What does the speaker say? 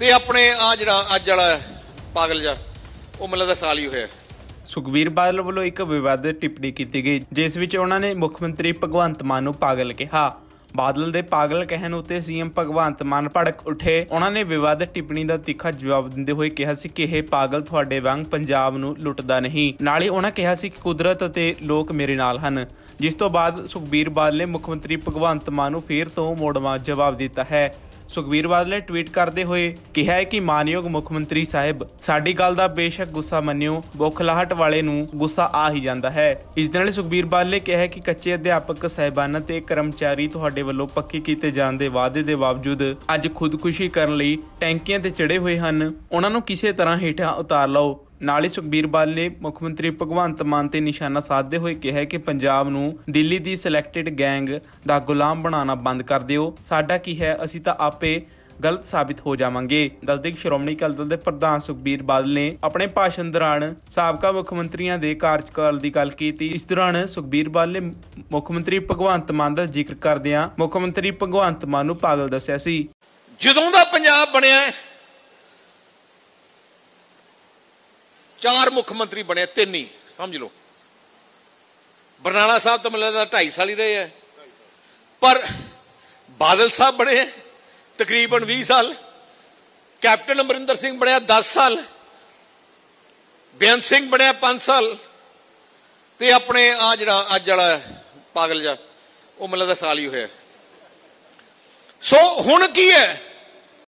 ਤੇ ਆਪਣੇ ਆ ਜਿਹੜਾ ਅੱਜ ਵਾਲਾ ਪਾਗਲ ਜਾ ਉਹ ਮੈਨੂੰ ਦਾ ਸਾਲ ਹੀ ਹੋਇਆ ਸੁਖਵੀਰ ਬਾਦਲ ਵੱਲੋਂ ਇੱਕ ਵਿਵਾਦਿਤ ਟਿੱਪਣੀ ਕੀਤੀ ਗਈ ਜਿਸ ਵਿੱਚ ਉਹਨਾਂ ਨੇ ਮੁੱਖ ਮੰਤਰੀ ਭਗਵੰਤ ਮਾਨ ਨੂੰ ਪਾਗਲ ਕਿਹਾ ਬਾਦਲ ਦੇ ਪਾਗਲ ਕਹਿਣ ਉੱਤੇ ਸੀਐਮ ਭਗਵੰਤ ਮਾਨ ਭੜਕ ਉੱਠੇ ਉਹਨਾਂ ਨੇ ਵਿਵਾਦਿਤ ਟਿੱਪਣੀ ਦਾ ਤਿੱਖਾ ਜਵਾਬ ਦਿੰਦੇ ਹੋਏ ਕਿਹਾ ਸੀ ਕਿ ਇਹ ਪਾਗਲ ਤੁਹਾਡੇ ਵਾਂਗ ਪੰਜਾਬ ਨੂੰ ਲੁੱਟਦਾ ਨਹੀਂ ਨਾਲੇ ਉਹਨਾਂ ਕਿਹਾ ਸੀ ਕਿ ਕੁਦਰਤ ਅਤੇ ਲੋਕ ਮੇਰੇ ਨਾਲ ਹਨ ਜਿਸ ਤੋਂ ਬਾਅਦ ਸੁਖਬੀਰ ਬਾਦਲ ਨੇ ਮੁੱਖ ਮੰਤਰੀ ਭਗਵੰਤ ਮਾਨ ਨੂੰ ਫੇਰ ਤੋਂ ਮੋੜਵਾ ਜਵਾਬ ਦਿੱਤਾ ਹੈ ਸੁਖਬੀਰ ਬਾਦਲ ਨੇ ਟਵੀਟ ਕਰਦੇ ਹੋਏ ਕਿਹਾ ਹੈ ਕਿ ਮਾਨਯੋਗ ਮੁੱਖ ਮੰਤਰੀ ਸਾਹਿਬ ਸਾਡੀ ਗੱਲ ਦਾ ਬੇਸ਼ੱਕ ਗੁੱਸਾ ਮੰਨਿਓ ਬੋਖਲਾਹਟ ਵਾਲੇ ਨੂੰ ਗੁੱਸਾ ਆ ਹੀ ਜਾਂਦਾ ਹੈ ਇਸ ਦੇ ਨਾਲ ਸੁਖਬੀਰ ਬਾਦਲ ਨੇ ਕਿਹਾ ਹੈ ਕਿ ਕੱਚੇ ਅਧਿਆਪਕ ਸਹਿਬਾਨਾਂ ਤੇ ਕਰਮਚਾਰੀ ਤੁਹਾਡੇ ਵੱਲੋਂ ਪੱਕੇ ਕੀਤੇ ਜਾਣ ਦੇ ਵਾਅਦੇ ਦੇ ਬਾਵਜੂਦ ਅੱਜ ਖੁਦਕੁਸ਼ੀ ਕਰਨ ਲਈ ਟੈਂਕੀਆਂ ਤੇ ਚੜੇ ਹੋਏ ਹਨ ਉਹਨਾਂ ਨੂੰ ਕਿਸੇ ਤਰ੍ਹਾਂ ਹੇਠਾਂ ਉਤਾਰ ਲਓ ਨਾਲ ਹੀ ਸੁਖਬੀਰ ਬਾਦਲ ਨੇ ਮੁੱਖ ਮੰਤਰੀ ਭਗਵੰਤ ਮਾਨ ਤੇ ਨਿਸ਼ਾਨਾ ਸਾਧਦੇ ਹੋਏ ਕਿਹਾ ਕਿ ਪੰਜਾਬ ਨੂੰ ਦਿੱਲੀ ਦੀ ਸਿਲੈਕਟਡ ਗੈਂਗ ਦਾ ਗੁਲਾਮ ਬਣਾਉਣਾ ਬੰਦ ਕਰ ਦਿਓ ਸਾਡਾ ਕੀ ਹੈ ਅਸੀਂ ਤਾਂ ਆਪੇ ਗਲਤ ਸਾਬਿਤ ਹੋ ਜਾਵਾਂਗੇ ਦਸਦੇ ਕਿ ਸ਼੍ਰੋਮਣੀ ਅਕਾਲੀ ਦਲ ਦੇ ਪ੍ਰਧਾਨ ਸੁਖਬੀਰ ਬਾਦਲ ਨੇ ਆਪਣੇ ਭਾਸ਼ਣ ਦੌਰਾਨ ਸਾਬਕਾ ਮੁੱਖ ਮੰਤਰੀਆਂ ਦੇ ਕਾਰਜਕਾਲ ਦੀ ਗੱਲ ਕੀਤੀ ਇਸ ਦੌਰਾਨ ਸੁਖਬੀਰ ਬਾਦਲ ਨੇ ਮੁੱਖ ਮੰਤਰੀ ਭਗਵੰਤ ਮਾਨ ਦਾ ਜ਼ਿਕਰ ਕਰਦਿਆਂ ਮੁੱਖ ਮੰਤਰੀ ਭਗਵੰਤ ਮਾਨ ਨੂੰ ਪਾਗਲ ਦੱਸਿਆ ਸੀ ਜਦੋਂ ਦਾ ਪੰਜਾਬ ਬਣਿਆ ਚਾਰ ਮੁੱਖ ਮੰਤਰੀ ਬਣੇ ਤਿੰਨ ਹੀ ਸਮਝ ਲਓ ਬਰਨਾਲਾ ਸਾਹਿਬ ਤਾਂ ਮੈਨੂੰ ਲੱਗਦਾ 2.5 ਸਾਲ ਹੀ ਰਹੇ ਐ ਪਰ ਬਾਦਲ ਸਾਹਿਬ ਬਣੇ ਤਕਰੀਬਨ 20 ਸਾਲ ਕੈਪਟਨ ਅਮਰਿੰਦਰ ਸਿੰਘ ਬਣਿਆ 10 ਸਾਲ ਬੇਨ ਸਿੰਘ ਬਣਿਆ 5 ਸਾਲ ਤੇ ਆਪਣੇ ਆ ਜਿਹੜਾ ਅੱਜ ਵਾਲਾ ਪਾਗਲ ਜਾ ਉਹ ਮੈਨੂੰ ਲੱਗਦਾ ਸਾਲ ਹੀ ਹੋਇਆ ਸੋ ਹੁਣ ਕੀ ਹੈ